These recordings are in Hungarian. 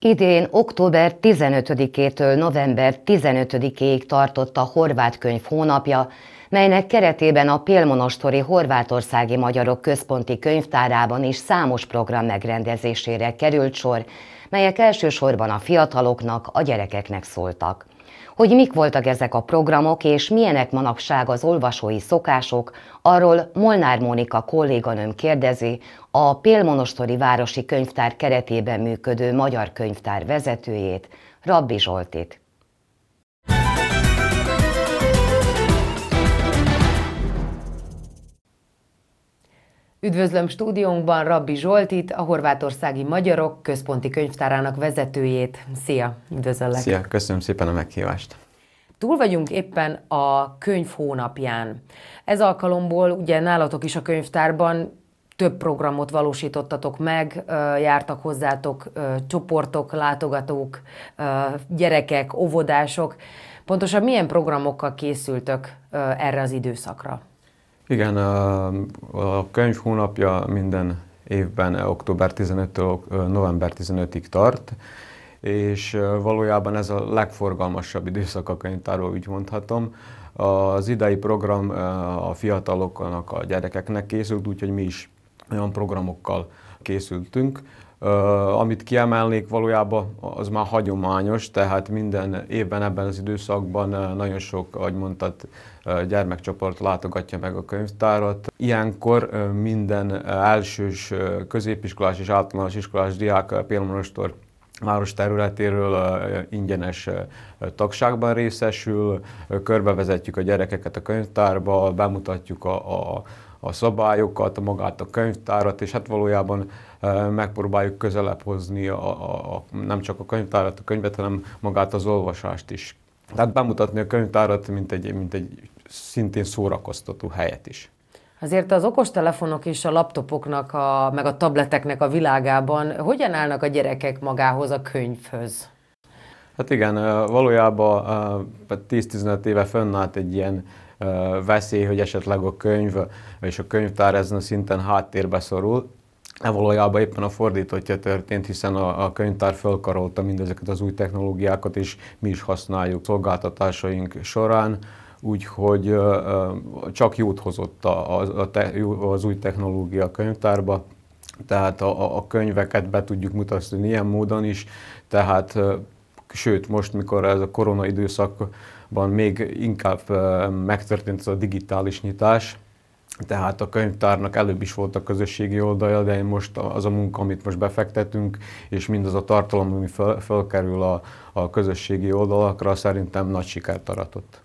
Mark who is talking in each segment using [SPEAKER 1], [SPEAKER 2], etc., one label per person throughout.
[SPEAKER 1] Idén október 15-től november 15-ig tartott a Horvát könyv hónapja, melynek keretében a Pélmonostori Horvátországi Magyarok Központi Könyvtárában is számos program megrendezésére került sor, melyek elsősorban a fiataloknak, a gyerekeknek szóltak. Hogy mik voltak ezek a programok, és milyenek manapság az olvasói szokások, arról Molnár Mónika kolléganőm kérdezi a Pélmonostori Városi Könyvtár keretében működő magyar könyvtár vezetőjét, Rabbi Zsoltit. Üdvözlöm stúdiónkban Rabbi Zsoltit, a Horvátországi Magyarok Központi Könyvtárának vezetőjét. Szia, üdvözöllek! Szia,
[SPEAKER 2] köszönöm szépen a meghívást!
[SPEAKER 1] Túl vagyunk éppen a könyv hónapján. Ez alkalomból ugye nálatok is a könyvtárban több programot valósítottatok meg, jártak hozzátok csoportok, látogatók, gyerekek, óvodások. Pontosan milyen programokkal készültök erre az időszakra?
[SPEAKER 2] Igen, a, a könyv hónapja minden évben október 15-től november 15-ig tart, és valójában ez a legforgalmasabb időszak a könyvtárról, úgy mondhatom. Az idei program a fiataloknak, a gyerekeknek készült, úgyhogy mi is olyan programokkal készültünk, amit kiemelnék valójában, az már hagyományos, tehát minden évben ebben az időszakban nagyon sok, ahogy mondtad, gyermekcsoport látogatja meg a könyvtárat. Ilyenkor minden elsős középiskolás és általános iskolás diák Pélmonostor város területéről ingyenes tagságban részesül, körbevezetjük a gyerekeket a könyvtárba, bemutatjuk a, a a szabályokat, magát a könyvtárat, és hát valójában megpróbáljuk közelebb hozni a, a, a, nem csak a könyvtárat, a könyvet, hanem magát az olvasást is. Tehát bemutatni a könyvtárat, mint egy, mint egy szintén szórakoztató helyet is.
[SPEAKER 1] Azért az okostelefonok és a laptopoknak, a, meg a tableteknek a világában hogyan állnak a gyerekek magához a könyvhöz?
[SPEAKER 2] Hát igen, valójában 10-15 éve fönnállt egy ilyen veszély, hogy esetleg a könyv és a könyvtár ezen a szinten háttérbe szorul, E valójában éppen a fordítottja történt, hiszen a, a könyvtár fölkarolta mindezeket az új technológiákat, és mi is használjuk szolgáltatásaink során, úgyhogy csak jót hozott a, a te, az új technológia a könyvtárba, tehát a, a könyveket be tudjuk mutatni ilyen módon is, tehát sőt most, mikor ez a korona időszak még inkább megtörtént ez a digitális nyitás, tehát a könyvtárnak előbb is volt a közösségi oldalja, de most az a munka, amit most befektetünk, és mindaz a tartalom, ami fel, felkerül a, a közösségi oldalakra, szerintem nagy sikert aratott.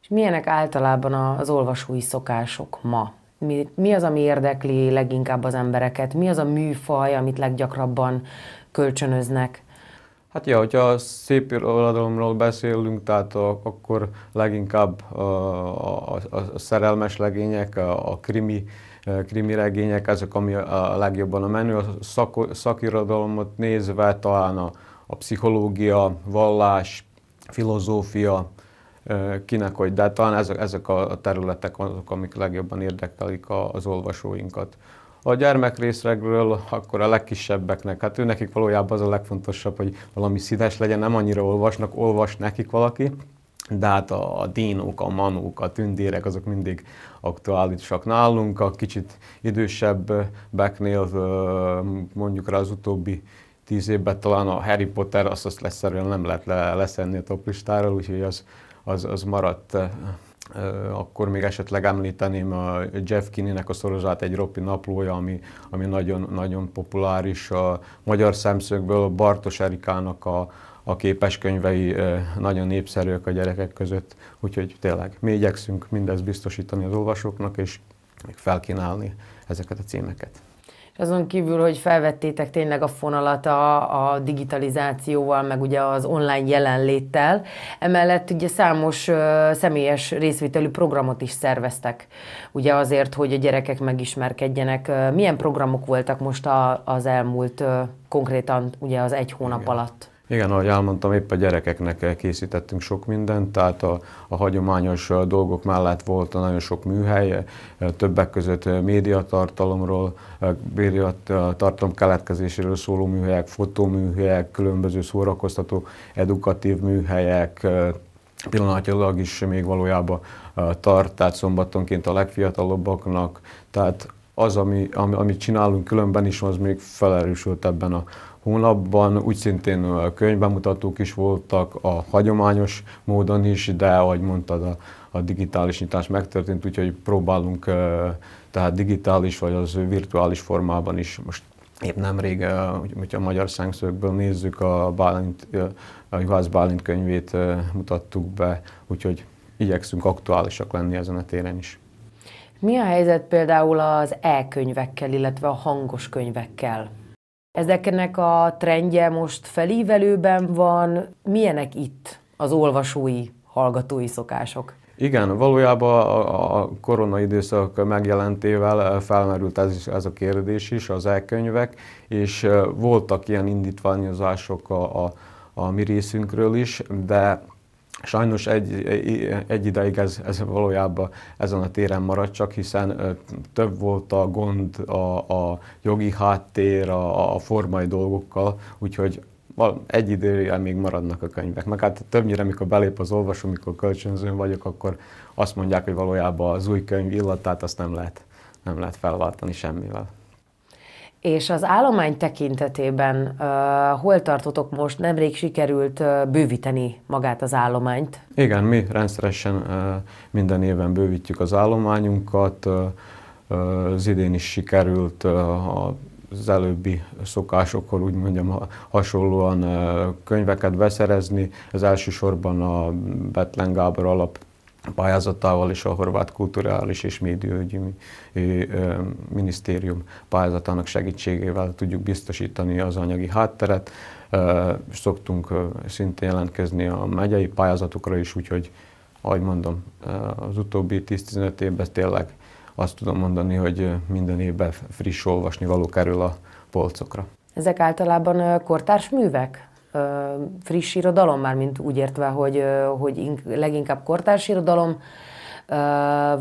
[SPEAKER 1] És milyenek általában az olvasói szokások ma? Mi, mi az, ami érdekli leginkább az embereket? Mi az a műfaj, amit leggyakrabban kölcsönöznek?
[SPEAKER 2] Hát ja, hogyha szép irodalomról beszélünk, tehát a, akkor leginkább a, a, a szerelmes legények, a, a krimi, eh, krimi regények, ezek, ami a legjobban a menő. A szak, szakirodalomot nézve talán a, a pszichológia, vallás, filozófia, eh, kinek hogy, de talán ezek, ezek a területek azok, amik legjobban érdekelik az olvasóinkat. A gyermekrészregről akkor a legkisebbeknek, hát ő nekik valójában az a legfontosabb, hogy valami színes legyen, nem annyira olvasnak, olvas nekik valaki, de hát a, dínók, a manók, a tündérek, azok mindig aktuálisak nálunk. A kicsit idősebbeknél mondjuk rá az utóbbi tíz évben talán a Harry Potter, azt, azt leszerűen nem lehet le, leszenni a toplistáról, úgyhogy az, az, az maradt akkor még esetleg említeném a Jeff Kinney-nek a szorozát egy ropi naplója, ami, ami nagyon, nagyon populáris a magyar szemszögből, Bartos Erikának a, a képes könyvei nagyon népszerűek a gyerekek között, úgyhogy tényleg mi igyekszünk mindezt biztosítani az olvasóknak, és még felkínálni ezeket a címeket
[SPEAKER 1] és azon kívül, hogy felvettétek tényleg a fonalat a, a digitalizációval, meg ugye az online jelenléttel, emellett ugye számos ö, személyes részvételű programot is szerveztek, ugye azért, hogy a gyerekek megismerkedjenek. Milyen programok voltak most a, az elmúlt, ö, konkrétan ugye az egy hónap Igen. alatt?
[SPEAKER 2] Igen, ahogy elmondtam, épp a gyerekeknek készítettünk sok mindent, tehát a, a hagyományos dolgok mellett volt nagyon sok műhely, többek között médiatartalomról, médiatartalom keletkezéséről szóló műhelyek, fotóműhelyek, különböző szórakoztató, edukatív műhelyek, pillanatilag is még valójában tart, tehát szombatonként a legfiatalabbaknak, tehát az, ami, ami, amit csinálunk különben is, az még felerősült ebben a hónapban Úgy szintén a könyvbemutatók is voltak a hagyományos módon is, de ahogy mondtad, a, a digitális nyitás megtörtént, úgyhogy próbálunk tehát digitális vagy az virtuális formában is most Épp nemrég, hogyha a magyar szángszögből nézzük, a, Bálint, a Juhász Bálint könyvét mutattuk be, úgyhogy igyekszünk aktuálisak lenni ezen a téren is.
[SPEAKER 1] Mi a helyzet például az e-könyvekkel, illetve a hangos könyvekkel? Ezeknek a trendje most felívelőben van. Milyenek itt az olvasói, hallgatói szokások?
[SPEAKER 2] Igen, valójában a korona időszak megjelentével eh, felmerült ez, is, ez a kérdés is, az elkönyvek, és eh, voltak ilyen indítványozások a, a, a mi részünkről is, de Sajnos egy, egy ideig ez, ez valójában ezen a téren maradt csak, hiszen több volt a gond a, a jogi háttér, a, a formai dolgokkal, úgyhogy egy időre még maradnak a könyvek. Meg hát többnyire, amikor belép az olvasó, amikor kölcsönzőn vagyok, akkor azt mondják, hogy valójában az új könyv illatát azt nem lehet, nem lehet felváltani semmivel.
[SPEAKER 1] És az állomány tekintetében uh, hol tartotok most? Nemrég sikerült uh, bővíteni magát az állományt.
[SPEAKER 2] Igen, mi rendszeresen uh, minden évben bővítjük az állományunkat. Uh, uh, az idén is sikerült uh, a az előbbi szokásokkor, úgy mondjam, hasonlóan könyveket beszerezni. Ez elsősorban a Betlen Gábor alap pályázatával és a Horvát Kulturális és Médiaügyi Minisztérium pályázatának segítségével tudjuk biztosítani az anyagi hátteret. Szoktunk szintén jelentkezni a megyei pályázatokra is, úgyhogy ahogy mondom, az utóbbi 10-15 évben tényleg azt tudom mondani, hogy minden évben friss olvasni való kerül a polcokra.
[SPEAKER 1] Ezek általában kortárs művek? friss irodalom, mint úgy értve, hogy, hogy leginkább kortárs irodalom,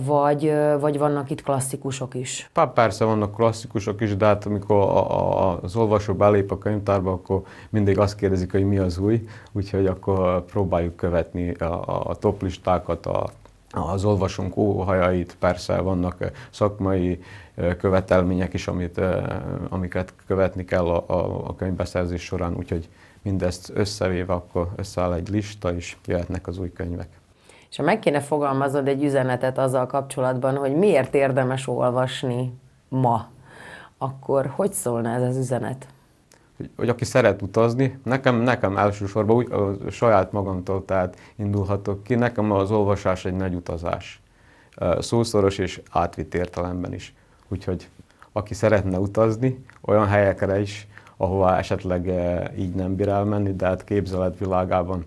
[SPEAKER 1] vagy, vagy vannak itt klasszikusok is?
[SPEAKER 2] Pár persze vannak klasszikusok is, de hát amikor a, a, az olvasó belép a könyvtárba, akkor mindig azt kérdezik, hogy mi az új, úgyhogy akkor próbáljuk követni a, a top listákat, a az olvasónk óhajait, persze vannak eh, szakmai eh, követelmények is, amit, eh, amiket követni kell a, a, a könyvbeszerzés során, úgyhogy mindezt összevéve akkor összeáll egy lista, és jöhetnek az új könyvek.
[SPEAKER 1] És ha meg kéne fogalmazod egy üzenetet azzal kapcsolatban, hogy miért érdemes olvasni ma, akkor hogy szólna ez az üzenet?
[SPEAKER 2] hogy, hogy aki szeret utazni, nekem, nekem elsősorban úgy, a saját magamtól tehát indulhatok ki, nekem az olvasás egy nagy utazás. Szószoros és átvitt értelemben is. Úgyhogy aki szeretne utazni, olyan helyekre is, ahová esetleg így nem bír elmenni, de hát világában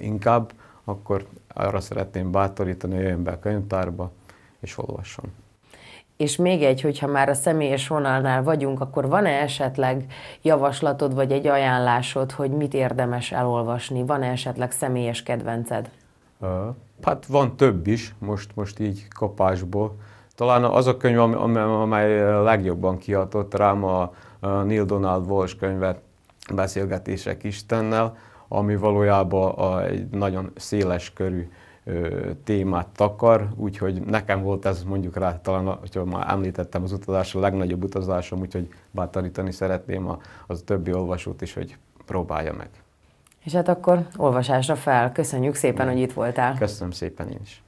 [SPEAKER 2] inkább, akkor arra szeretném bátorítani, hogy jöjjön be a könyvtárba és olvasson.
[SPEAKER 1] És még egy, hogyha már a személyes vonalnál vagyunk, akkor van-e esetleg javaslatod vagy egy ajánlásod, hogy mit érdemes elolvasni? Van-e esetleg személyes kedvenced?
[SPEAKER 2] Hát van több is, most, most így kapásból. Talán az a könyv, amely legjobban kiadott rám, a Neil Donald Walsh könyve Beszélgetések Istennel, ami valójában egy nagyon széles körű témát takar, úgyhogy nekem volt ez mondjuk rá talán, hogyha már említettem az utazás, a legnagyobb utazásom, úgyhogy bátorítani szeretném a, az többi olvasót is, hogy próbálja meg.
[SPEAKER 1] És hát akkor olvasásra fel. Köszönjük szépen, hogy itt voltál. Köszönöm szépen én is.